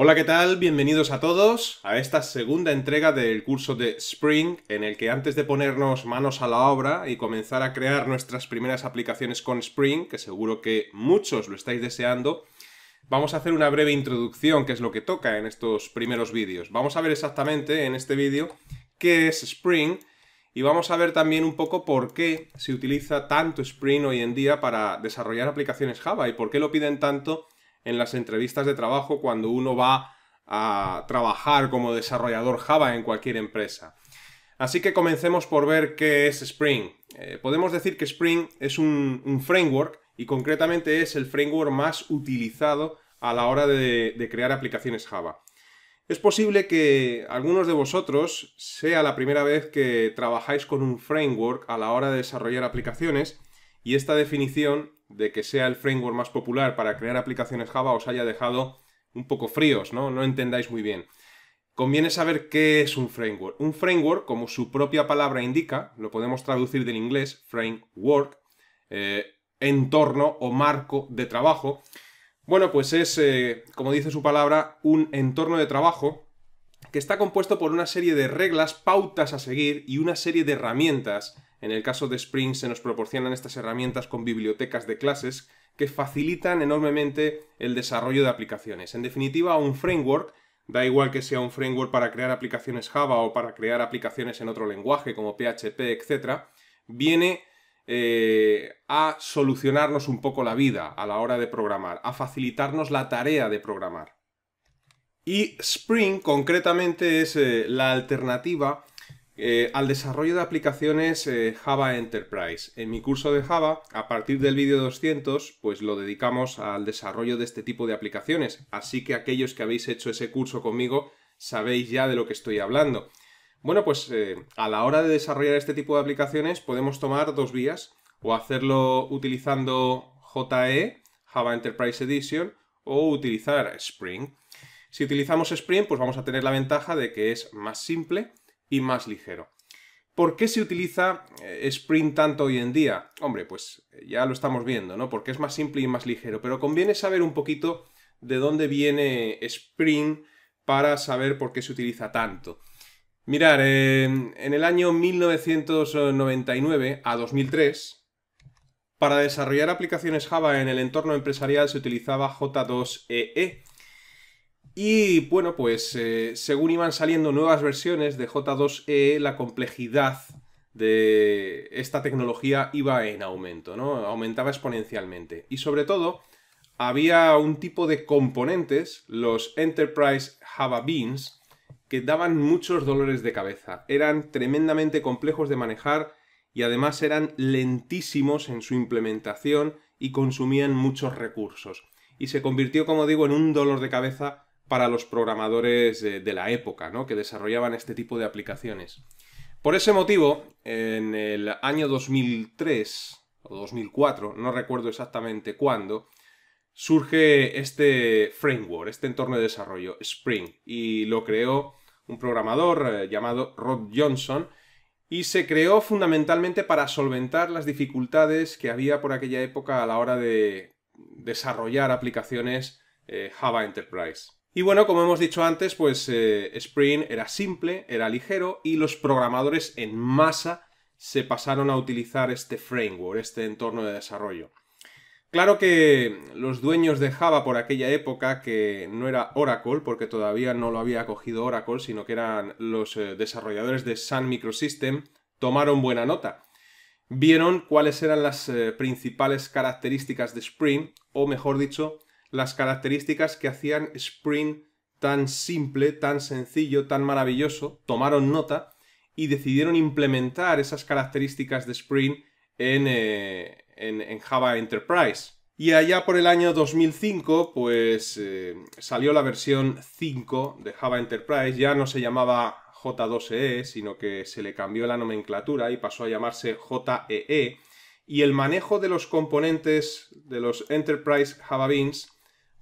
Hola, ¿qué tal? Bienvenidos a todos a esta segunda entrega del curso de Spring, en el que antes de ponernos manos a la obra y comenzar a crear nuestras primeras aplicaciones con Spring, que seguro que muchos lo estáis deseando, vamos a hacer una breve introducción, que es lo que toca en estos primeros vídeos. Vamos a ver exactamente en este vídeo qué es Spring y vamos a ver también un poco por qué se utiliza tanto Spring hoy en día para desarrollar aplicaciones Java y por qué lo piden tanto en las entrevistas de trabajo cuando uno va a trabajar como desarrollador Java en cualquier empresa. Así que comencemos por ver qué es Spring. Eh, podemos decir que Spring es un, framework y concretamente es el framework más utilizado a la hora de crear aplicaciones Java. Es posible que algunos de vosotros sea la primera vez que trabajáis con un framework a la hora de desarrollar aplicaciones y esta definición de que sea el framework más popular para crear aplicaciones Java os haya dejado un poco fríos, ¿no? No entendáis muy bien. Conviene saber qué es un framework. Un framework, como su propia palabra indica, lo podemos traducir del inglés, framework, eh, entorno o marco de trabajo. Bueno, pues es, eh, como dice su palabra, un entorno de trabajo que está compuesto por una serie de reglas, pautas a seguir y una serie de herramientas en el caso de Spring se nos proporcionan estas herramientas con bibliotecas de clases que facilitan enormemente el desarrollo de aplicaciones. En definitiva, un framework, da igual que sea un framework para crear aplicaciones Java o para crear aplicaciones en otro lenguaje como PHP, etc., viene eh, a solucionarnos un poco la vida a la hora de programar, a facilitarnos la tarea de programar. Y Spring concretamente es eh, la alternativa eh, al desarrollo de aplicaciones eh, Java Enterprise. En mi curso de Java, a partir del vídeo 200, pues lo dedicamos al desarrollo de este tipo de aplicaciones. Así que aquellos que habéis hecho ese curso conmigo sabéis ya de lo que estoy hablando. Bueno, pues eh, a la hora de desarrollar este tipo de aplicaciones podemos tomar dos vías, o hacerlo utilizando JE, Java Enterprise Edition, o utilizar Spring. Si utilizamos Spring, pues vamos a tener la ventaja de que es más simple, y más ligero. ¿Por qué se utiliza eh, Sprint tanto hoy en día? Hombre, pues eh, ya lo estamos viendo, ¿no? Porque es más simple y más ligero, pero conviene saber un poquito de dónde viene Sprint para saber por qué se utiliza tanto. Mirar, en el año 1999 a 2003, para desarrollar aplicaciones Java en el entorno empresarial se utilizaba J2EE, y bueno, pues eh, según iban saliendo nuevas versiones de J2E, la complejidad de esta tecnología iba en aumento, ¿no? Aumentaba exponencialmente. Y sobre todo, había un tipo de componentes, los Enterprise Java Beans, que daban muchos dolores de cabeza. Eran tremendamente complejos de manejar y además eran lentísimos en su implementación y consumían muchos recursos. Y se convirtió, como digo, en un dolor de cabeza para los programadores de, la época, que desarrollaban este tipo de aplicaciones. Por ese motivo, en el año 2003 o 2004, no recuerdo exactamente cuándo, surge este framework, este entorno de desarrollo, Spring, y lo creó un programador eh, llamado Rod Johnson, y se creó fundamentalmente para solventar las dificultades que había por aquella época a la hora de desarrollar aplicaciones eh, Java Enterprise. Y bueno, como hemos dicho antes, pues eh, Spring era simple, era ligero y los programadores en masa se pasaron a utilizar este framework, este entorno de desarrollo. Claro que los dueños de Java por aquella época, que no era Oracle, porque todavía no lo había cogido Oracle, sino que eran los eh, desarrolladores de Sun Microsystem, tomaron buena nota. Vieron cuáles eran las eh, principales características de Spring, o mejor dicho, las características que hacían Spring tan simple, tan sencillo, tan maravilloso, tomaron nota y decidieron implementar esas características de Spring en, eh, Java Enterprise. Y allá por el año 2005, pues eh, salió la versión 5 de Java Enterprise, ya no se llamaba J2EE, e, sino que se le cambió la nomenclatura y pasó a llamarse JEE, e. y el manejo de los componentes de los Enterprise Java Beans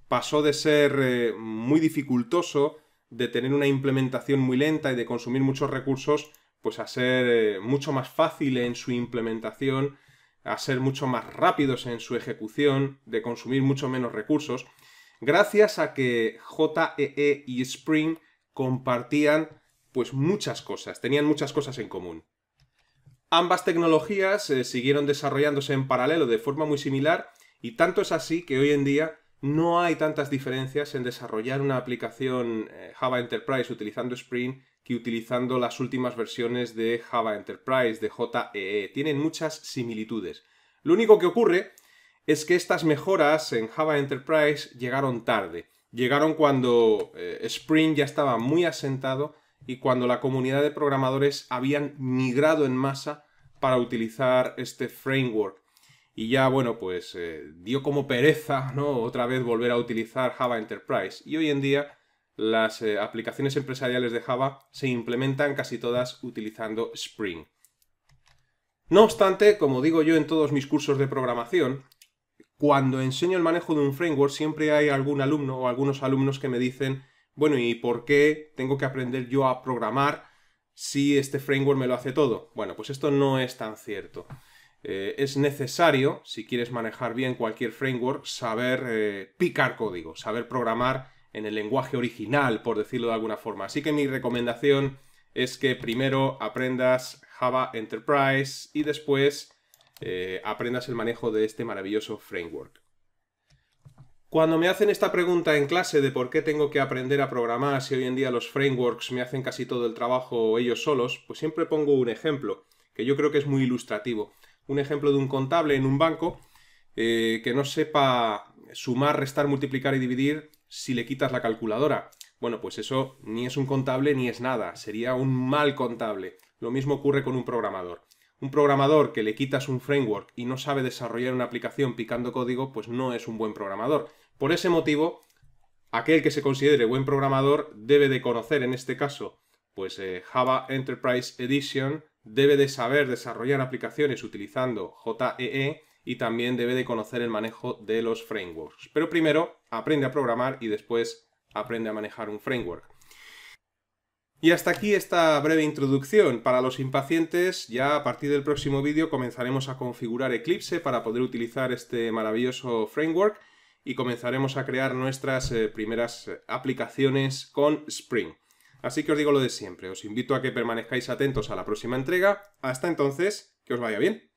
pasó de ser eh, muy dificultoso, de tener una implementación muy lenta y de consumir muchos recursos, pues a ser eh, mucho más fácil en su implementación, a ser mucho más rápidos en su ejecución, de consumir mucho menos recursos, gracias a que JEE e y Spring compartían pues muchas cosas, tenían muchas cosas en común. Ambas tecnologías eh, siguieron desarrollándose en paralelo de forma muy similar y tanto es así que hoy en día no hay tantas diferencias en desarrollar una aplicación eh, Java Enterprise utilizando Spring que utilizando las últimas versiones de Java Enterprise, de JEE. E. Tienen muchas similitudes. Lo único que ocurre es que estas mejoras en Java Enterprise llegaron tarde. Llegaron cuando eh, Spring ya estaba muy asentado y cuando la comunidad de programadores habían migrado en masa para utilizar este framework y ya, bueno, pues eh, dio como pereza, ¿no? Otra vez volver a utilizar Java Enterprise. Y hoy en día las eh, aplicaciones empresariales de Java se implementan casi todas utilizando Spring. No obstante, como digo yo en todos mis cursos de programación, cuando enseño el manejo de un framework siempre hay algún alumno o algunos alumnos que me dicen, bueno, ¿y por qué tengo que aprender yo a programar si este framework me lo hace todo? Bueno, pues esto no es tan cierto. Eh, es necesario, si quieres manejar bien cualquier framework, saber eh, picar código, saber programar en el lenguaje original, por decirlo de alguna forma. Así que mi recomendación es que primero aprendas Java Enterprise y después eh, aprendas el manejo de este maravilloso framework. Cuando me hacen esta pregunta en clase de por qué tengo que aprender a programar si hoy en día los frameworks me hacen casi todo el trabajo ellos solos, pues siempre pongo un ejemplo que yo creo que es muy ilustrativo un ejemplo de un contable en un banco eh, que no sepa sumar, restar, multiplicar y dividir si le quitas la calculadora. Bueno, pues eso ni es un contable ni es nada, sería un mal contable. Lo mismo ocurre con un programador. Un programador que le quitas un framework y no sabe desarrollar una aplicación picando código, pues no es un buen programador. Por ese motivo, aquel que se considere buen programador debe de conocer, en este caso, pues eh, Java Enterprise Edition, debe de saber desarrollar aplicaciones utilizando JEE e y también debe de conocer el manejo de los frameworks. Pero primero aprende a programar y después aprende a manejar un framework. Y hasta aquí esta breve introducción. Para los impacientes, ya a partir del próximo vídeo comenzaremos a configurar Eclipse para poder utilizar este maravilloso framework y comenzaremos a crear nuestras eh, primeras eh, aplicaciones con Spring. Así que os digo lo de siempre, os invito a que permanezcáis atentos a la próxima entrega. Hasta entonces, que os vaya bien.